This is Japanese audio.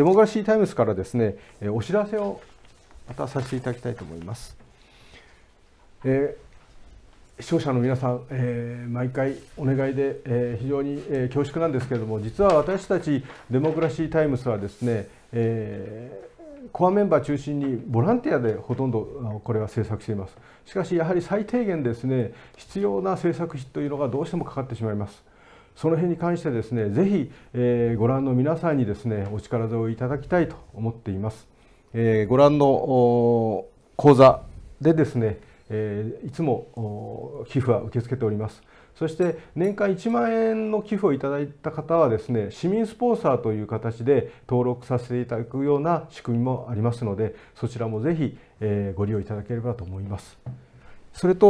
デモクラシータイムズからですね、お知らせをまたさせていただきたいと思います。えー、視聴者の皆さん、えー、毎回お願いで、えー、非常に、え恐縮なんですけれども実は私たちデモクラシー・タイムズはですね、えコアメンバー中心にボランティアでほとんどこれは制作していますしかしやはり最低限ですね必要な制作費というのがどうしてもかかってしまいますその辺に関してですね、ぜひ、えー、ご覧の皆さんにですね、お力添えをいただきたいと思っています。えー、ご覧の講座でですね、えー、いつも寄付は受け付けております。そして年間1万円の寄付をいただいた方はですね市民スポンサーという形で登録させていただくような仕組みもありますのでそちらもぜひご利用いただければと思います。それと